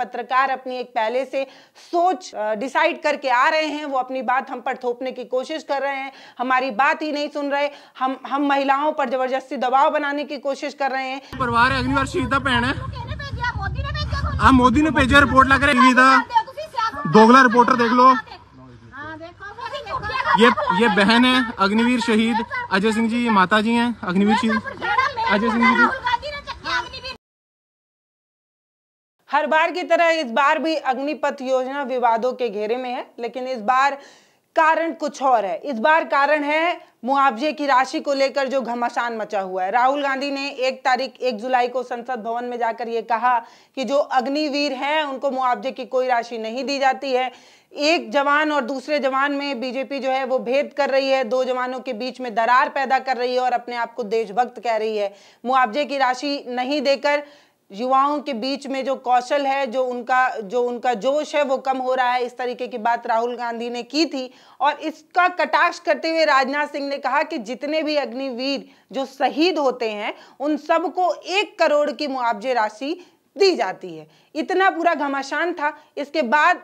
पत्रकार अपनी एक पहले से सोच डिसाइड करके आ रहे हैं वो अपनी बात हम पर थोपने की कोशिश कर रहे हैं हमारी बात ही नहीं सुन रहे हम हम महिलाओं पर जबरदस्ती दबाव बनाने की कोशिश कर रहे हैं परिवार अगली बार सीधा भैन है हाँ मोदी ने भेजा रिपोर्ट लग रहा है दोगला रिपोर्टर देख लो हाँ, हाँ, ये ये बहन है अग्निवीर शहीद अजय सिंह जी ये माता जी हैं अग्निवीर अच्छा, शहीद अजय सिंह जी हर बार की तरह इस बार भी अग्निपथ योजना विवादों के घेरे में है लेकिन इस बार कारण कुछ और है इस बार कारण है मुआवजे की राशि को लेकर जो घमासान मचा हुआ है राहुल गांधी ने एक तारीख एक जुलाई को संसद भवन में जाकर यह कहा कि जो अग्निवीर हैं उनको मुआवजे की कोई राशि नहीं दी जाती है एक जवान और दूसरे जवान में बीजेपी जो है वो भेद कर रही है दो जवानों के बीच में दरार पैदा कर रही है और अपने आप को देशभक्त कह रही है मुआवजे की राशि नहीं देकर युवाओं के बीच में जो कौशल है जो उनका जो उनका जोश है वो कम हो रहा है इस तरीके की बात राहुल गांधी ने की थी और इसका कटाक्ष करते हुए राजनाथ सिंह ने कहा कि जितने भी अग्निवीर जो शहीद होते हैं उन सबको एक करोड़ की मुआवजे राशि दी जाती है इतना पूरा घमासान था इसके बाद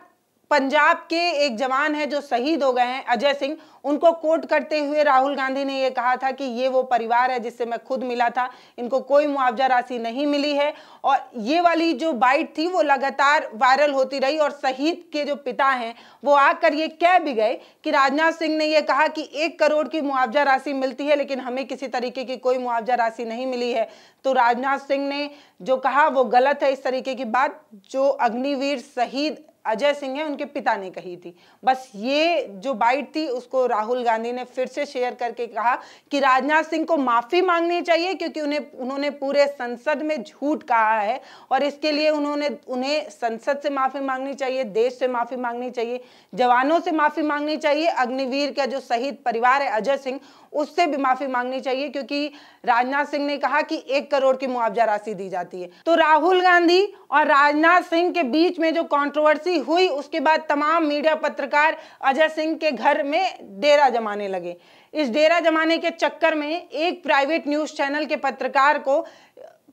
पंजाब के एक जवान है जो शहीद हो गए हैं अजय सिंह उनको कोट करते हुए राहुल गांधी ने यह कहा था कि ये वो परिवार है जिससे मैं खुद मिला था इनको कोई मुआवजा राशि नहीं मिली है और ये वाली जो बाइट थी वो लगातार वायरल होती रही और शहीद के जो पिता हैं वो आकर ये कह भी गए कि राजनाथ सिंह ने यह कहा कि एक करोड़ की मुआवजा राशि मिलती है लेकिन हमें किसी तरीके की कोई मुआवजा राशि नहीं मिली है तो राजनाथ सिंह ने जो कहा वो गलत है इस तरीके की बात जो अग्निवीर शहीद अजय सिंह है उनके पिता ने कही थी बस ये जो बाइट थी उसको राहुल गांधी ने फिर से शेयर करके कहा कि राजनाथ सिंह को माफी मांगनी चाहिए क्योंकि उन्हें उन्होंने पूरे संसद में झूठ कहा है और इसके लिए उन्होंने उन्हें संसद से माफी मांगनी चाहिए देश से माफी मांगनी चाहिए जवानों से माफी मांगनी चाहिए अग्निवीर का जो शहीद परिवार है अजय सिंह उससे भी माफी मांगनी चाहिए क्योंकि राजनाथ सिंह ने कहा कि एक करोड़ की मुआवजा राशि दी जाती है तो राहुल गांधी और राजनाथ सिंह के बीच में जो कंट्रोवर्सी हुई उसके बाद तमाम मीडिया पत्रकार अजय सिंह के घर में डेरा जमाने लगे इस डेरा जमाने के चक्कर में एक प्राइवेट न्यूज चैनल के पत्रकार को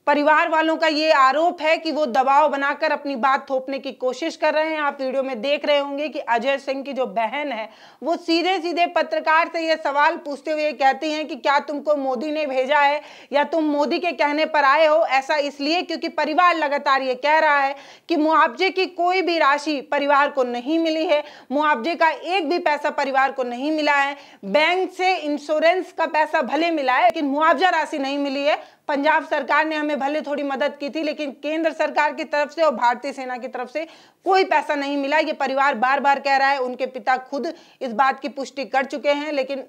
परिवार वालों का ये आरोप है कि वो दबाव बनाकर अपनी बात थोपने की कोशिश कर रहे हैं आप वीडियो में देख रहे होंगे कि अजय सिंह की जो बहन है वो सीधे सीधे पत्रकार से ये सवाल पूछते हुए कहती हैं कि क्या तुमको मोदी ने भेजा है या तुम मोदी के कहने पर आए हो ऐसा इसलिए क्योंकि परिवार लगातार ये कह रहा है कि मुआवजे की कोई भी राशि परिवार को नहीं मिली है मुआवजे का एक भी पैसा परिवार को नहीं मिला है बैंक से इंश्योरेंस का पैसा भले मिला है लेकिन मुआवजा राशि नहीं मिली है पंजाब सरकार ने हमें भले थोड़ी मदद की थी लेकिन केंद्र सरकार की तरफ से और भारतीय सेना की तरफ से कोई पैसा नहीं मिला ये परिवार बार बार कह रहा है उनके पिता खुद इस बात की पुष्टि कर चुके हैं लेकिन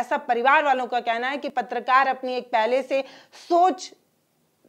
ऐसा परिवार वालों का कहना है कि पत्रकार अपनी एक पहले से सोच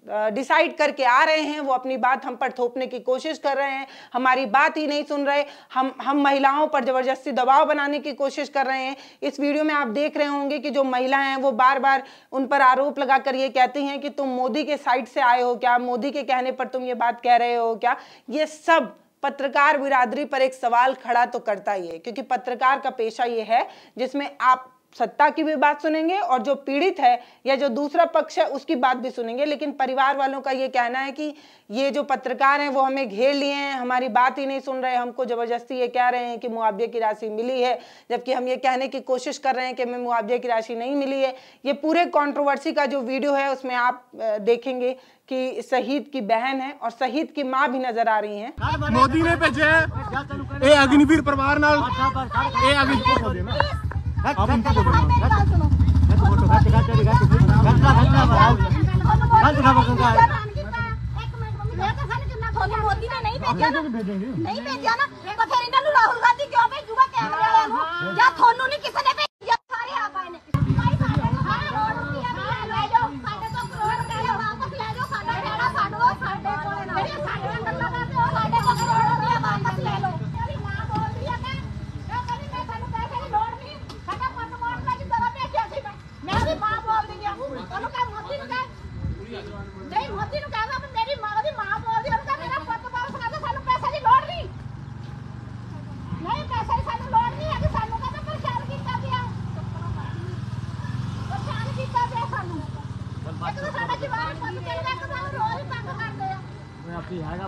डिसाइड करके आ रहे हैं वो अपनी बात हम पर थोपने की कोशिश कर रहे हैं हमारी बात ही नहीं सुन रहे हम हम महिलाओं पर ज़बरदस्ती दबाव बनाने की कोशिश कर रहे हैं इस वीडियो में आप देख रहे होंगे कि जो महिलाएं हैं वो बार बार उन पर आरोप लगा कर ये कहती हैं कि तुम मोदी के साइड से आए हो क्या मोदी के कहने पर तुम ये बात कह रहे हो क्या ये सब पत्रकार बिरादरी पर एक सवाल खड़ा तो करता ही है क्योंकि पत्रकार का पेशा ये है जिसमें आप सत्ता की भी बात सुनेंगे और जो पीड़ित है या जो दूसरा पक्ष है उसकी बात भी सुनेंगे लेकिन परिवार वालों का ये कहना है कि ये जो पत्रकार हैं वो हमें घेर लिए हैं हमारी बात ही नहीं सुन रहे हमको ज़बरदस्ती ये कह रहे हैं कि मुआवजे की राशि मिली है जबकि हम ये कहने की कोशिश कर रहे हैं कि हमें मुआवजे की राशि नहीं मिली है ये पूरे कॉन्ट्रोवर्सी का जो वीडियो है उसमें आप देखेंगे कि शहीद की बहन है और शहीद की माँ भी नजर आ रही है मोदी ने भेजे अग्निवीर परिवार ਨਹੀਂ ਭੇਜਿਆ ਨਾ ਤਾਂ ਫਿਰ ਇਹਨਾਂ ਨੂੰ ਰਾਹੁਲ ਗਾਂਧੀ ਕਿਉਂ ਭੇਜੂਗਾ ਕੈਮਰੇ ਵਾਲਿਆਂ ਨੂੰ ਜਾਂ ਤੁਹਾਨੂੰ ਨਹੀਂ ਕਿਸੇ ਨੇ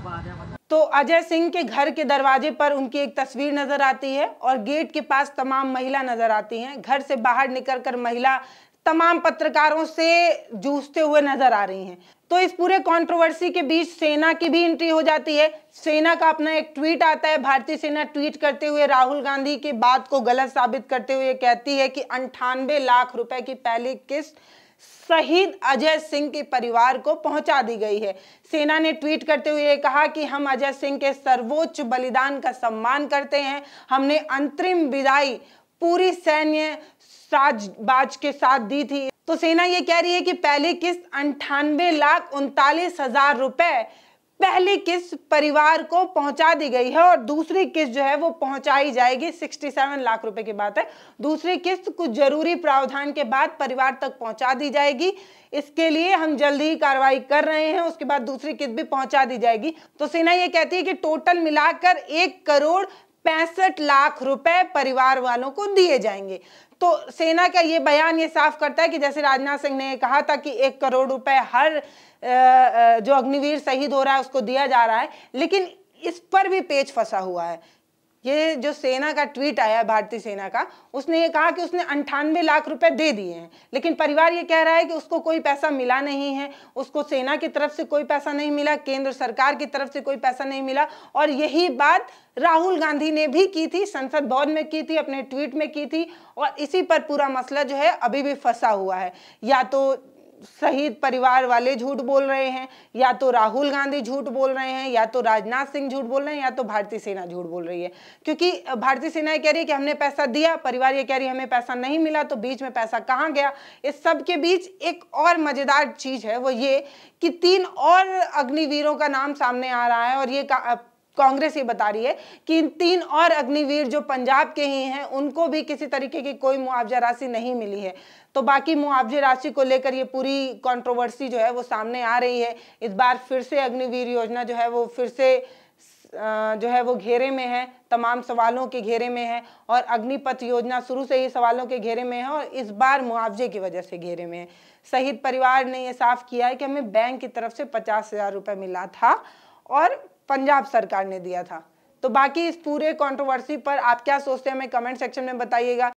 मतलब। तो अजय सिंह के घर के दरवाजे पर उनकी एक तस्वीर नजर आती है और गेट के पास तमाम महिला नजर आती हैं घर से बाहर निकलकर महिला तमाम पत्रकारों से जूझते हुए नजर आ रही हैं तो इस पूरे कंट्रोवर्सी के बीच सेना की भी एंट्री हो जाती है सेना का अपना एक ट्वीट आता है भारतीय सेना ट्वीट करते हुए राहुल गांधी की बात को गलत साबित करते हुए कहती है कि अंठानवे लाख रुपए की पहली किस्त शहीद अजय सिंह के परिवार को पहुंचा दी गई है सेना ने ट्वीट करते हुए कहा कि हम अजय सिंह के सर्वोच्च बलिदान का सम्मान करते हैं हमने अंतरिम विदाई पूरी सैन्य साजबाज के साथ दी थी तो सेना ये कह रही है कि पहली किस्त अंठानवे लाख उनतालीस हजार रुपए पहली किस्त परिवार को पहुंचा दी गई है और दूसरी किस्त जो है वो पहुंचाई जाएगी 67 लाख रुपए की बात है दूसरी किस्त कुछ जरूरी प्रावधान के बाद परिवार तक पहुंचा दी जाएगी इसके लिए हम जल्द ही कार्रवाई कर रहे हैं उसके बाद दूसरी किस्त भी पहुंचा दी जाएगी तो सेना ये कहती है कि टोटल मिलाकर एक करोड़ पैंसठ लाख रुपए परिवार वालों को दिए जाएंगे तो सेना का ये बयान ये साफ करता है कि जैसे राजनाथ सिंह ने कहा था कि एक करोड़ रुपए हर जो अग्निवीर शहीद हो रहा है उसको दिया जा रहा है लेकिन इस पर भी पेच फंसा हुआ है ये जो सेना का ट्वीट आया है भारतीय सेना का उसने ये कहा कि उसने अंठानवे लाख रुपए दे दिए हैं लेकिन परिवार ये कह रहा है कि उसको कोई पैसा मिला नहीं है उसको सेना की तरफ से कोई पैसा नहीं मिला केंद्र सरकार की तरफ से कोई पैसा नहीं मिला और यही बात राहुल गांधी ने भी की थी संसद भवन में की थी अपने ट्वीट में की थी और इसी पर पूरा मसला जो है अभी भी फंसा हुआ है या तो सहित परिवार वाले झूठ बोल रहे हैं या तो राहुल गांधी झूठ बोल रहे हैं या तो राजनाथ सिंह झूठ बोल रहे हैं या तो भारतीय सेना झूठ बोल रही है क्योंकि भारतीय सेना कह रही है कि हमने पैसा दिया परिवार ये कह रही है हमें पैसा नहीं मिला तो बीच में पैसा कहाँ गया इस सब के बीच एक और मजेदार चीज है वो ये कि तीन और अग्निवीरों का नाम सामने आ रहा है और ये कांग्रेस ये बता रही है कि इन तीन और अग्निवीर जो पंजाब के ही हैं उनको भी किसी तरीके की कोई मुआवजा राशि नहीं मिली है तो बाकी मुआवजे राशि को लेकर ये पूरी कंट्रोवर्सी जो है वो सामने आ रही है इस बार फिर से अग्निवीर योजना जो है वो फिर से जो है वो घेरे में है तमाम सवालों के घेरे में है और अग्निपथ योजना शुरू से ही सवालों के घेरे में है और इस बार मुआवजे की वजह से घेरे में है शहीद परिवार ने ये साफ किया है कि हमें बैंक की तरफ से पचास हज़ार रुपये मिला था और पंजाब सरकार ने दिया था तो बाकी इस पूरे कंट्रोवर्सी पर आप क्या सोचते हैं हमें कमेंट सेक्शन में बताइएगा